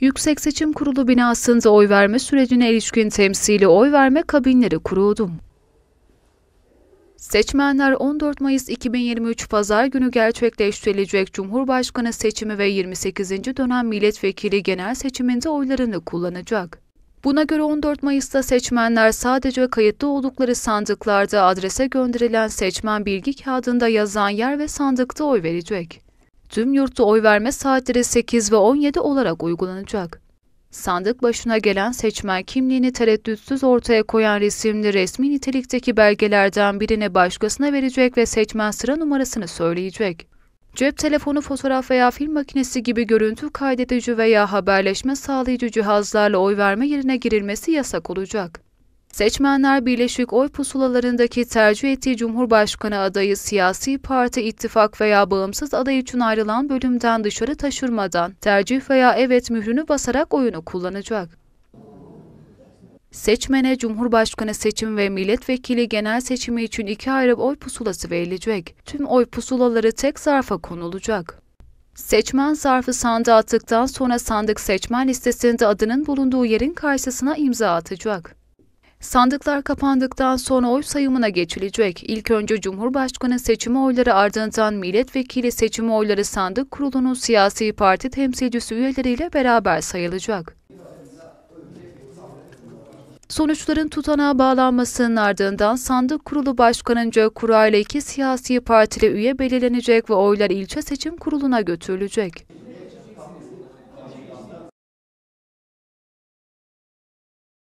Yüksek Seçim Kurulu binasında oy verme sürecine ilişkin temsili oy verme kabinleri kuruldu. Seçmenler 14 Mayıs 2023 Pazar günü gerçekleştirilecek Cumhurbaşkanı seçimi ve 28. dönem milletvekili genel seçiminde oylarını kullanacak. Buna göre 14 Mayıs'ta seçmenler sadece kayıtlı oldukları sandıklarda adrese gönderilen seçmen bilgi kağıdında yazan yer ve sandıkta oy verecek tüm yurtta oy verme saatleri 8 ve 17 olarak uygulanacak. Sandık başına gelen seçmen kimliğini tereddütsüz ortaya koyan resimli resmi nitelikteki belgelerden birine başkasına verecek ve seçmen sıra numarasını söyleyecek. Cep telefonu, fotoğraf veya film makinesi gibi görüntü kaydedici veya haberleşme sağlayıcı cihazlarla oy verme yerine girilmesi yasak olacak. Seçmenler Birleşik Oy pusulalarındaki tercih ettiği Cumhurbaşkanı adayı siyasi parti ittifak veya bağımsız aday için ayrılan bölümden dışarı taşırmadan tercih veya evet mührünü basarak oyunu kullanacak. Seçmene Cumhurbaşkanı seçim ve milletvekili genel seçimi için iki ayrı oy pusulası verilecek. Tüm oy pusulaları tek zarfa konulacak. Seçmen zarfı sandığa attıktan sonra sandık seçmen listesinde adının bulunduğu yerin karşısına imza atacak. Sandıklar kapandıktan sonra oy sayımına geçilecek. İlk önce Cumhurbaşkanı seçimi oyları ardından milletvekili seçimi oyları sandık kurulunun siyasi parti temsilcisi üyeleriyle beraber sayılacak. Sonuçların tutanağa bağlanmasının ardından sandık kurulu başkanınca kurayla iki siyasi partili üye belirlenecek ve oylar ilçe seçim kuruluna götürülecek.